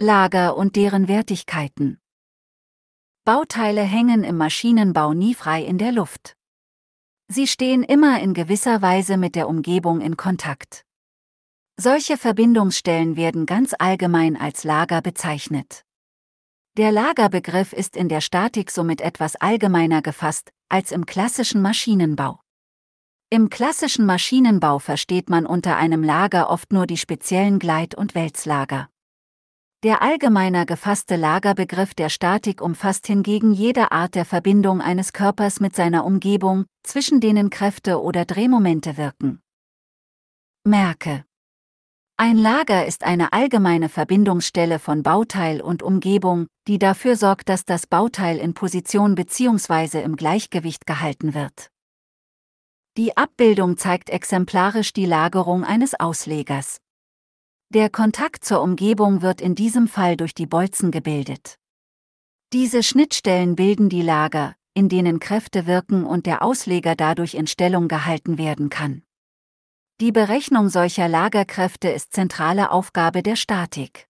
Lager und deren Wertigkeiten. Bauteile hängen im Maschinenbau nie frei in der Luft. Sie stehen immer in gewisser Weise mit der Umgebung in Kontakt. Solche Verbindungsstellen werden ganz allgemein als Lager bezeichnet. Der Lagerbegriff ist in der Statik somit etwas allgemeiner gefasst als im klassischen Maschinenbau. Im klassischen Maschinenbau versteht man unter einem Lager oft nur die speziellen Gleit- und Wälzlager. Der allgemeiner gefasste Lagerbegriff der Statik umfasst hingegen jede Art der Verbindung eines Körpers mit seiner Umgebung, zwischen denen Kräfte oder Drehmomente wirken. Merke. Ein Lager ist eine allgemeine Verbindungsstelle von Bauteil und Umgebung, die dafür sorgt, dass das Bauteil in Position bzw. im Gleichgewicht gehalten wird. Die Abbildung zeigt exemplarisch die Lagerung eines Auslegers. Der Kontakt zur Umgebung wird in diesem Fall durch die Bolzen gebildet. Diese Schnittstellen bilden die Lager, in denen Kräfte wirken und der Ausleger dadurch in Stellung gehalten werden kann. Die Berechnung solcher Lagerkräfte ist zentrale Aufgabe der Statik.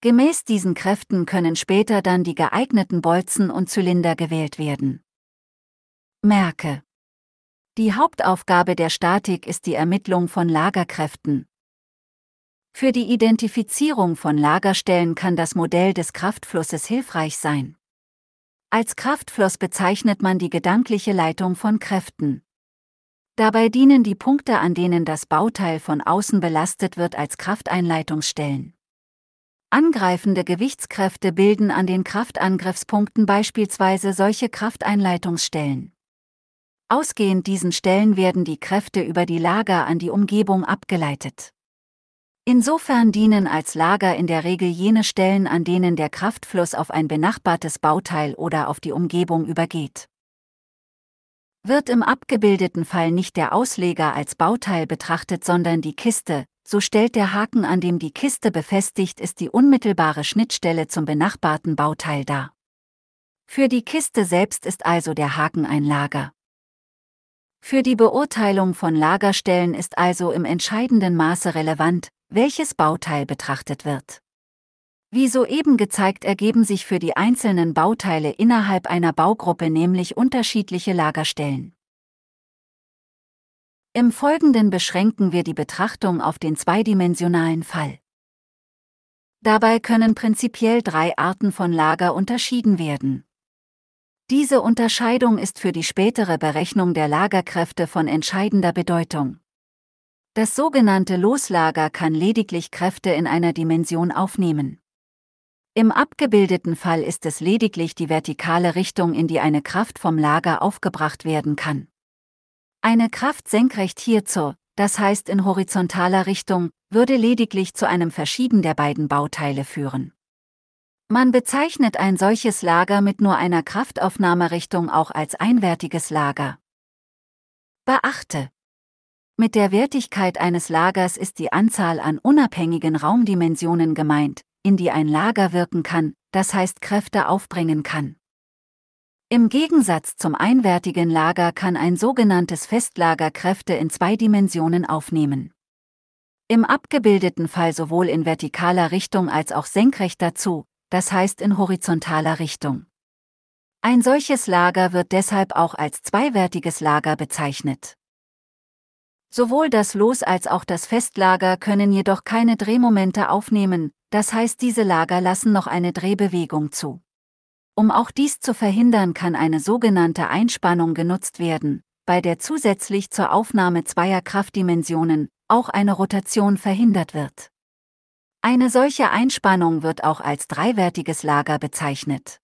Gemäß diesen Kräften können später dann die geeigneten Bolzen und Zylinder gewählt werden. Merke. Die Hauptaufgabe der Statik ist die Ermittlung von Lagerkräften, für die Identifizierung von Lagerstellen kann das Modell des Kraftflusses hilfreich sein. Als Kraftfluss bezeichnet man die gedankliche Leitung von Kräften. Dabei dienen die Punkte, an denen das Bauteil von außen belastet wird, als Krafteinleitungsstellen. Angreifende Gewichtskräfte bilden an den Kraftangriffspunkten beispielsweise solche Krafteinleitungsstellen. Ausgehend diesen Stellen werden die Kräfte über die Lager an die Umgebung abgeleitet. Insofern dienen als Lager in der Regel jene Stellen, an denen der Kraftfluss auf ein benachbartes Bauteil oder auf die Umgebung übergeht. Wird im abgebildeten Fall nicht der Ausleger als Bauteil betrachtet, sondern die Kiste, so stellt der Haken, an dem die Kiste befestigt ist, die unmittelbare Schnittstelle zum benachbarten Bauteil dar. Für die Kiste selbst ist also der Haken ein Lager. Für die Beurteilung von Lagerstellen ist also im entscheidenden Maße relevant, welches Bauteil betrachtet wird. Wie soeben gezeigt ergeben sich für die einzelnen Bauteile innerhalb einer Baugruppe nämlich unterschiedliche Lagerstellen. Im Folgenden beschränken wir die Betrachtung auf den zweidimensionalen Fall. Dabei können prinzipiell drei Arten von Lager unterschieden werden. Diese Unterscheidung ist für die spätere Berechnung der Lagerkräfte von entscheidender Bedeutung. Das sogenannte Loslager kann lediglich Kräfte in einer Dimension aufnehmen. Im abgebildeten Fall ist es lediglich die vertikale Richtung, in die eine Kraft vom Lager aufgebracht werden kann. Eine Kraft senkrecht hierzu, das heißt in horizontaler Richtung, würde lediglich zu einem Verschieben der beiden Bauteile führen. Man bezeichnet ein solches Lager mit nur einer Kraftaufnahmerichtung auch als einwertiges Lager. Beachte! Mit der Wertigkeit eines Lagers ist die Anzahl an unabhängigen Raumdimensionen gemeint, in die ein Lager wirken kann, das heißt Kräfte aufbringen kann. Im Gegensatz zum einwertigen Lager kann ein sogenanntes Festlager Kräfte in zwei Dimensionen aufnehmen. Im abgebildeten Fall sowohl in vertikaler Richtung als auch senkrecht dazu, das heißt in horizontaler Richtung. Ein solches Lager wird deshalb auch als zweiwertiges Lager bezeichnet. Sowohl das Los als auch das Festlager können jedoch keine Drehmomente aufnehmen, das heißt diese Lager lassen noch eine Drehbewegung zu. Um auch dies zu verhindern, kann eine sogenannte Einspannung genutzt werden, bei der zusätzlich zur Aufnahme zweier Kraftdimensionen auch eine Rotation verhindert wird. Eine solche Einspannung wird auch als dreiwertiges Lager bezeichnet.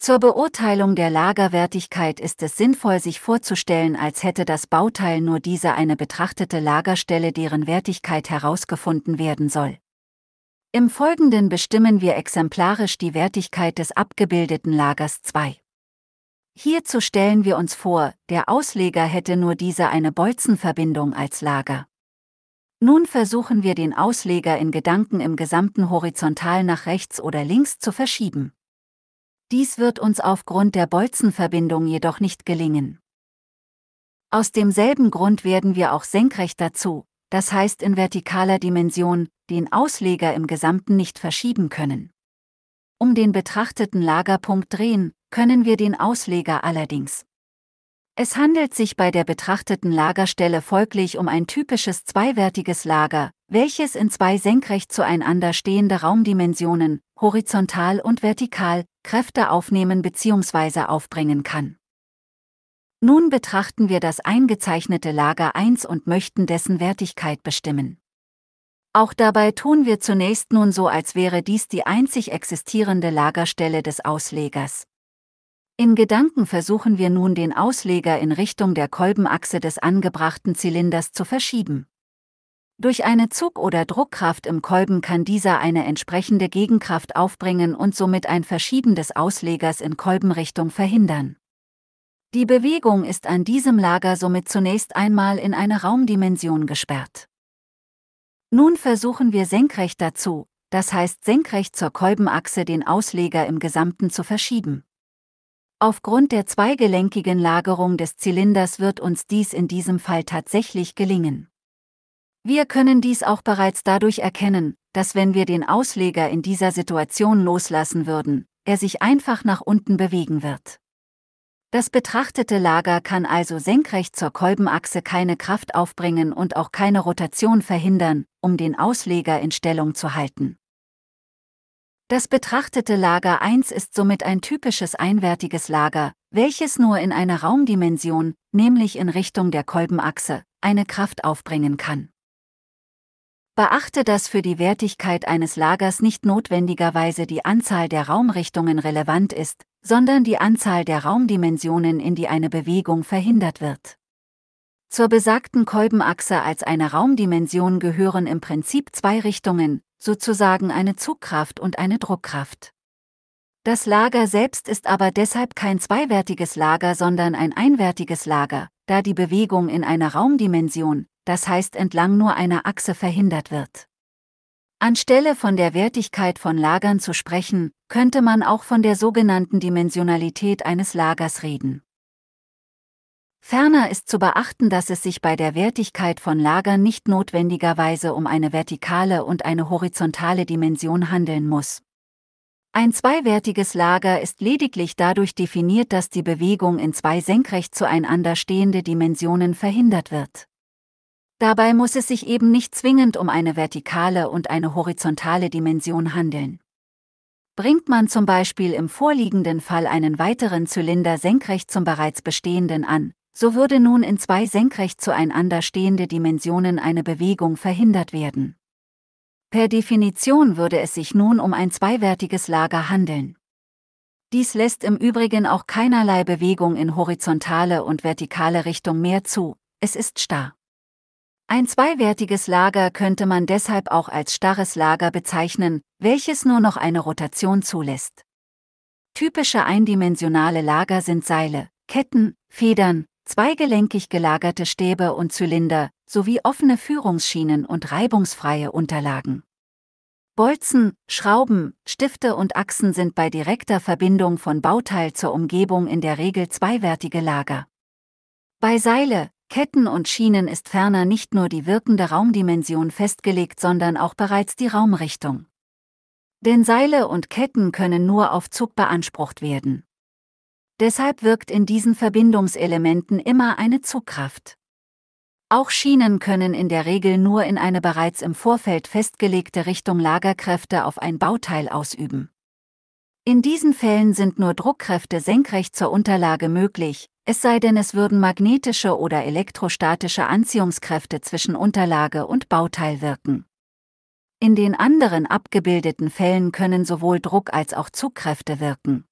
Zur Beurteilung der Lagerwertigkeit ist es sinnvoll, sich vorzustellen, als hätte das Bauteil nur diese eine betrachtete Lagerstelle, deren Wertigkeit herausgefunden werden soll. Im Folgenden bestimmen wir exemplarisch die Wertigkeit des abgebildeten Lagers 2. Hierzu stellen wir uns vor, der Ausleger hätte nur diese eine Bolzenverbindung als Lager. Nun versuchen wir den Ausleger in Gedanken im gesamten horizontal nach rechts oder links zu verschieben. Dies wird uns aufgrund der Bolzenverbindung jedoch nicht gelingen. Aus demselben Grund werden wir auch senkrecht dazu, das heißt in vertikaler Dimension, den Ausleger im Gesamten nicht verschieben können. Um den betrachteten Lagerpunkt drehen, können wir den Ausleger allerdings es handelt sich bei der betrachteten Lagerstelle folglich um ein typisches zweiwertiges Lager, welches in zwei senkrecht zueinander stehende Raumdimensionen, horizontal und vertikal, Kräfte aufnehmen bzw. aufbringen kann. Nun betrachten wir das eingezeichnete Lager 1 und möchten dessen Wertigkeit bestimmen. Auch dabei tun wir zunächst nun so, als wäre dies die einzig existierende Lagerstelle des Auslegers. In Gedanken versuchen wir nun den Ausleger in Richtung der Kolbenachse des angebrachten Zylinders zu verschieben. Durch eine Zug- oder Druckkraft im Kolben kann dieser eine entsprechende Gegenkraft aufbringen und somit ein Verschieben des Auslegers in Kolbenrichtung verhindern. Die Bewegung ist an diesem Lager somit zunächst einmal in eine Raumdimension gesperrt. Nun versuchen wir senkrecht dazu, das heißt senkrecht zur Kolbenachse den Ausleger im Gesamten zu verschieben. Aufgrund der zweigelenkigen Lagerung des Zylinders wird uns dies in diesem Fall tatsächlich gelingen. Wir können dies auch bereits dadurch erkennen, dass wenn wir den Ausleger in dieser Situation loslassen würden, er sich einfach nach unten bewegen wird. Das betrachtete Lager kann also senkrecht zur Kolbenachse keine Kraft aufbringen und auch keine Rotation verhindern, um den Ausleger in Stellung zu halten. Das betrachtete Lager 1 ist somit ein typisches einwertiges Lager, welches nur in einer Raumdimension, nämlich in Richtung der Kolbenachse, eine Kraft aufbringen kann. Beachte, dass für die Wertigkeit eines Lagers nicht notwendigerweise die Anzahl der Raumrichtungen relevant ist, sondern die Anzahl der Raumdimensionen, in die eine Bewegung verhindert wird. Zur besagten Kolbenachse als eine Raumdimension gehören im Prinzip zwei Richtungen, sozusagen eine Zugkraft und eine Druckkraft. Das Lager selbst ist aber deshalb kein zweiwertiges Lager, sondern ein einwertiges Lager, da die Bewegung in einer Raumdimension, das heißt entlang nur einer Achse verhindert wird. Anstelle von der Wertigkeit von Lagern zu sprechen, könnte man auch von der sogenannten Dimensionalität eines Lagers reden. Ferner ist zu beachten, dass es sich bei der Wertigkeit von Lagern nicht notwendigerweise um eine vertikale und eine horizontale Dimension handeln muss. Ein zweiwertiges Lager ist lediglich dadurch definiert, dass die Bewegung in zwei senkrecht zueinander stehende Dimensionen verhindert wird. Dabei muss es sich eben nicht zwingend um eine vertikale und eine horizontale Dimension handeln. Bringt man zum Beispiel im vorliegenden Fall einen weiteren Zylinder senkrecht zum bereits bestehenden an, so würde nun in zwei senkrecht zueinander stehende Dimensionen eine Bewegung verhindert werden. Per Definition würde es sich nun um ein zweiwertiges Lager handeln. Dies lässt im Übrigen auch keinerlei Bewegung in horizontale und vertikale Richtung mehr zu, es ist starr. Ein zweiwertiges Lager könnte man deshalb auch als starres Lager bezeichnen, welches nur noch eine Rotation zulässt. Typische eindimensionale Lager sind Seile, Ketten, Federn, zweigelenkig gelagerte Stäbe und Zylinder, sowie offene Führungsschienen und reibungsfreie Unterlagen. Bolzen, Schrauben, Stifte und Achsen sind bei direkter Verbindung von Bauteil zur Umgebung in der Regel zweiwertige Lager. Bei Seile, Ketten und Schienen ist ferner nicht nur die wirkende Raumdimension festgelegt, sondern auch bereits die Raumrichtung. Denn Seile und Ketten können nur auf Zug beansprucht werden. Deshalb wirkt in diesen Verbindungselementen immer eine Zugkraft. Auch Schienen können in der Regel nur in eine bereits im Vorfeld festgelegte Richtung Lagerkräfte auf ein Bauteil ausüben. In diesen Fällen sind nur Druckkräfte senkrecht zur Unterlage möglich, es sei denn es würden magnetische oder elektrostatische Anziehungskräfte zwischen Unterlage und Bauteil wirken. In den anderen abgebildeten Fällen können sowohl Druck als auch Zugkräfte wirken.